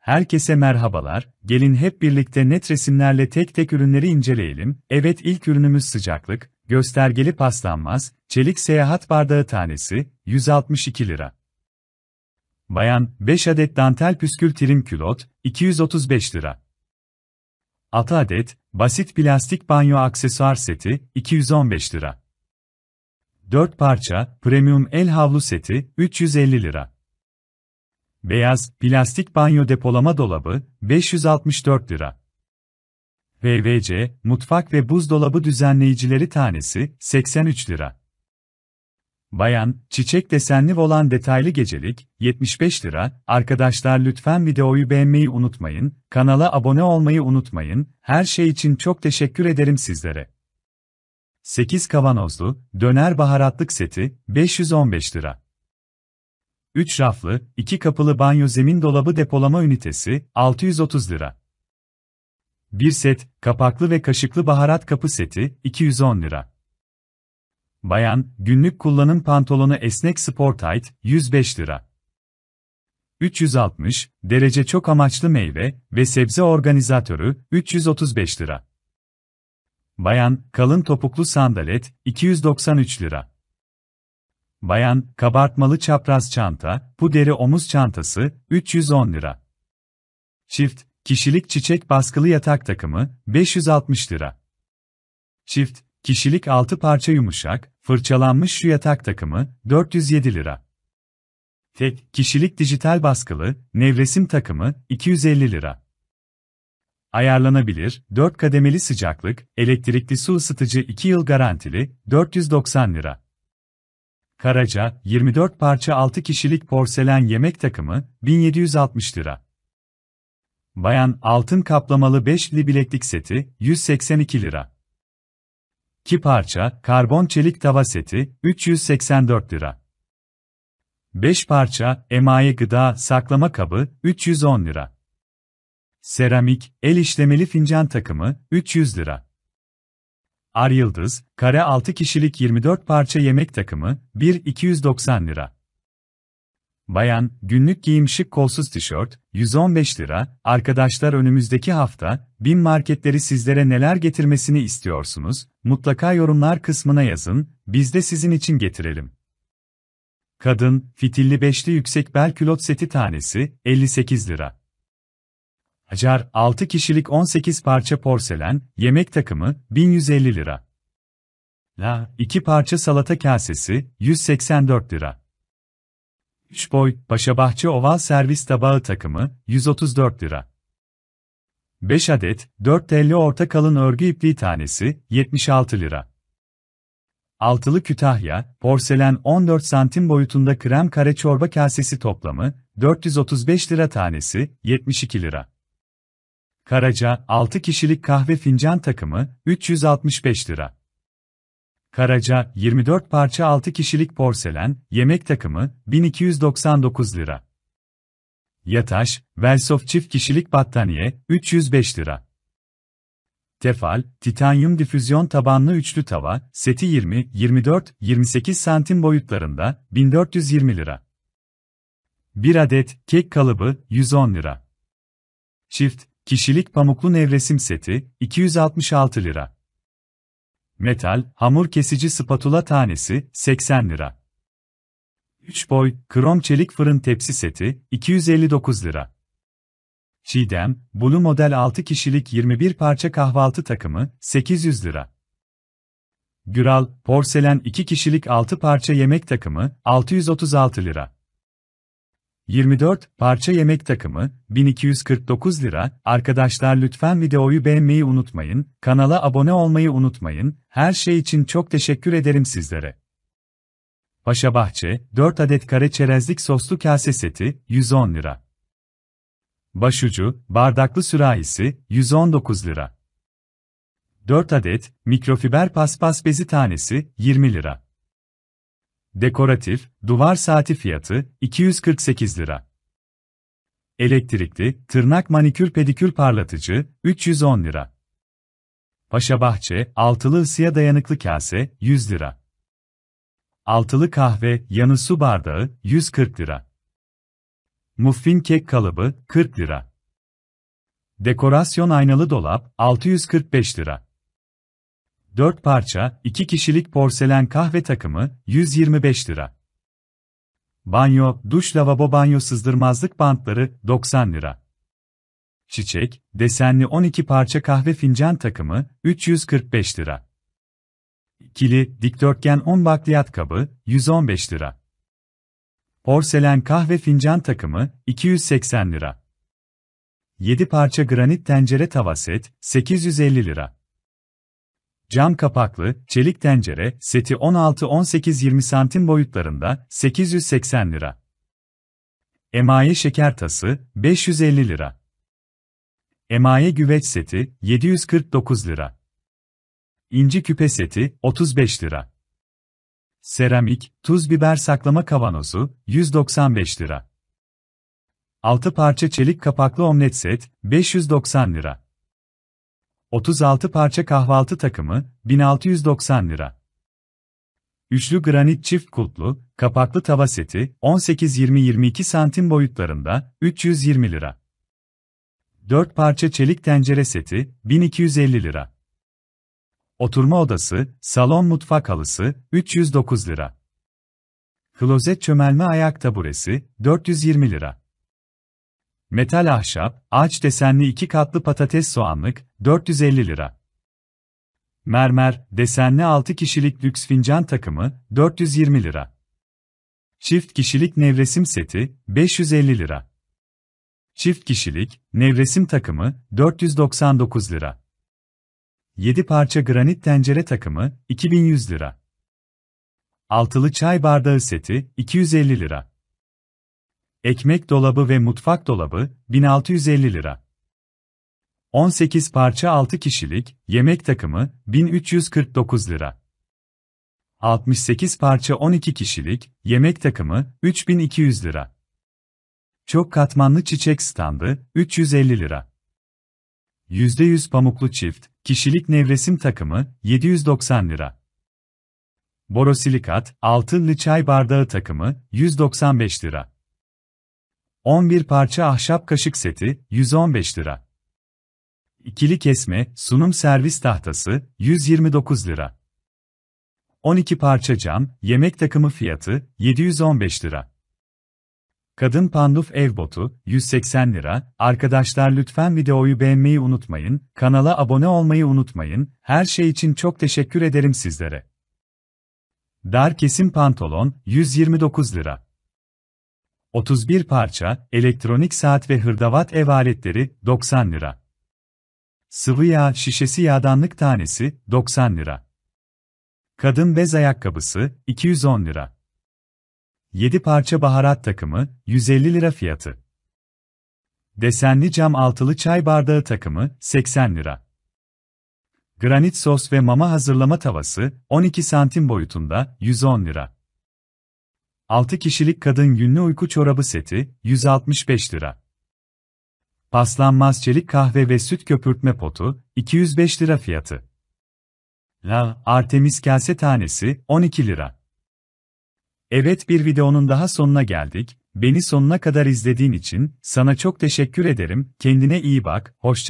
Herkese merhabalar, gelin hep birlikte net resimlerle tek tek ürünleri inceleyelim. Evet ilk ürünümüz sıcaklık, göstergeli paslanmaz, çelik seyahat bardağı tanesi, 162 lira. Bayan, 5 adet dantel püskül trim külot, 235 lira. 6 adet, basit plastik banyo aksesuar seti, 215 lira. 4 parça, premium el havlu seti, 350 lira. Beyaz, plastik banyo depolama dolabı, 564 lira. VVC, mutfak ve buzdolabı düzenleyicileri tanesi, 83 lira. Bayan, çiçek desenli olan detaylı gecelik, 75 lira. Arkadaşlar lütfen videoyu beğenmeyi unutmayın, kanala abone olmayı unutmayın, her şey için çok teşekkür ederim sizlere. 8 kavanozlu, döner baharatlık seti, 515 lira. 3 raflı, 2 kapılı banyo zemin dolabı depolama ünitesi, 630 lira. 1 set, kapaklı ve kaşıklı baharat kapı seti, 210 lira. Bayan, günlük kullanım pantolonu esnek spor tight, 105 lira. 360 derece çok amaçlı meyve ve sebze organizatörü 335 lira. Bayan kalın topuklu sandalet 293 lira. Bayan, kabartmalı çapraz çanta, puderi omuz çantası, 310 lira. Çift, kişilik çiçek baskılı yatak takımı, 560 lira. Çift, kişilik 6 parça yumuşak, fırçalanmış şu yatak takımı, 407 lira. Tek, kişilik dijital baskılı, nevresim takımı, 250 lira. Ayarlanabilir, 4 kademeli sıcaklık, elektrikli su ısıtıcı 2 yıl garantili, 490 lira. Karaca, 24 parça 6 kişilik porselen yemek takımı, 1760 lira. Bayan, altın kaplamalı 5'li bileklik seti, 182 lira. 2 parça, karbon çelik tava seti, 384 lira. 5 parça, emaye gıda saklama kabı, 310 lira. Seramik, el işlemeli fincan takımı, 300 lira. Ar Yıldız, kare 6 kişilik 24 parça yemek takımı, 1 290 lira. Bayan, günlük giyim şık kolsuz tişört, 115 lira. Arkadaşlar önümüzdeki hafta, bin marketleri sizlere neler getirmesini istiyorsunuz? Mutlaka yorumlar kısmına yazın, biz de sizin için getirelim. Kadın, fitilli beşli yüksek bel külot seti tanesi, 58 lira. Acar, 6 kişilik 18 parça porselen, yemek takımı, 1150 lira. La, 2 parça salata kasesi, 184 lira. 3 boy, Paşabahçe oval servis tabağı takımı, 134 lira. 5 adet, 4 telli orta kalın örgü ipliği tanesi, 76 lira. Altılı Kütahya, porselen 14 santim boyutunda krem kare çorba kasesi toplamı, 435 lira tanesi, 72 lira. Karaca, 6 kişilik kahve fincan takımı, 365 lira. Karaca, 24 parça 6 kişilik porselen, yemek takımı, 1299 lira. Yataş, Velsof çift kişilik battaniye, 305 lira. Tefal, titanyum difüzyon tabanlı üçlü tava, seti 20, 24, 28 santim boyutlarında, 1420 lira. 1 adet kek kalıbı, 110 lira. Çift, Kişilik pamuklu nevresim seti 266 lira. Metal hamur kesici spatula tanesi 80 lira. 3 boy krom çelik fırın tepsi seti 259 lira. Çiğdem bulu model 6 kişilik 21 parça kahvaltı takımı 800 lira. Güral porselen 2 kişilik 6 parça yemek takımı 636 lira. 24 parça yemek takımı 1249 lira. Arkadaşlar lütfen videoyu beğenmeyi unutmayın, kanala abone olmayı unutmayın. Her şey için çok teşekkür ederim sizlere. Paşa Bahçe 4 adet kare çerezlik soslu kase seti 110 lira. Başucu bardaklı sürahisi 119 lira. 4 adet mikrofiber paspas bezi tanesi 20 lira. Dekoratif, duvar saati fiyatı 248 lira. Elektrikli, tırnak manikür pedikür parlatıcı 310 lira. Paşa bahçe altılı ısıya dayanıklı kase 100 lira. Altılı kahve, yanı su bardağı 140 lira. Muffin kek kalıbı 40 lira. Dekorasyon aynalı dolap 645 lira. 4 parça, 2 kişilik porselen kahve takımı, 125 lira. Banyo, duş lavabo banyo sızdırmazlık bantları, 90 lira. Çiçek, desenli 12 parça kahve fincan takımı, 345 lira. Kili, dikdörtgen 10 bakliyat kabı, 115 lira. Porselen kahve fincan takımı, 280 lira. 7 parça granit tencere tava set, 850 lira cam kapaklı, çelik tencere, seti 16-18-20 santim boyutlarında, 880 lira. Emaye şeker tası, 550 lira. Emaye güveç seti, 749 lira. İnci küpe seti, 35 lira. Seramik, tuz biber saklama kavanozu, 195 lira. 6 parça çelik kapaklı omlet set, 590 lira. 36 parça kahvaltı takımı, 1690 lira. Üçlü granit çift kutlu, kapaklı tava seti, 18-20-22 santim boyutlarında, 320 lira. 4 parça çelik tencere seti, 1250 lira. Oturma odası, salon mutfak halısı, 309 lira. Klozet çömelme ayak taburesi, 420 lira. Metal ahşap, ağaç desenli iki katlı patates soğanlık, 450 lira. Mermer, desenli 6 kişilik lüks fincan takımı, 420 lira. Çift kişilik nevresim seti, 550 lira. Çift kişilik, nevresim takımı, 499 lira. 7 parça granit tencere takımı, 2100 lira. Altılı çay bardağı seti, 250 lira. Ekmek dolabı ve mutfak dolabı 1650 lira. 18 parça 6 kişilik yemek takımı 1349 lira. 68 parça 12 kişilik yemek takımı 3200 lira. Çok katmanlı çiçek standı 350 lira. %100 pamuklu çift kişilik nevresim takımı 790 lira. Borosilikat altınlı çay bardağı takımı 195 lira. 11 parça ahşap kaşık seti, 115 lira. İkili kesme, sunum servis tahtası, 129 lira. 12 parça cam, yemek takımı fiyatı, 715 lira. Kadın panduf ev botu, 180 lira. Arkadaşlar lütfen videoyu beğenmeyi unutmayın, kanala abone olmayı unutmayın, her şey için çok teşekkür ederim sizlere. Dar kesim pantolon, 129 lira. 31 parça, elektronik saat ve hırdavat ev aletleri 90 lira. Sıvı yağ şişesi yağdanlık tanesi 90 lira. Kadın bez ayakkabısı 210 lira. 7 parça baharat takımı 150 lira fiyatı. Desenli cam altılı çay bardağı takımı 80 lira. Granit sos ve mama hazırlama tavası 12 santim boyutunda 110 lira. 6 kişilik kadın günlü uyku çorabı seti, 165 lira. Paslanmaz çelik kahve ve süt köpürtme potu, 205 lira fiyatı. La, Artemis kase tanesi, 12 lira. Evet bir videonun daha sonuna geldik, beni sonuna kadar izlediğin için, sana çok teşekkür ederim, kendine iyi bak, hoşça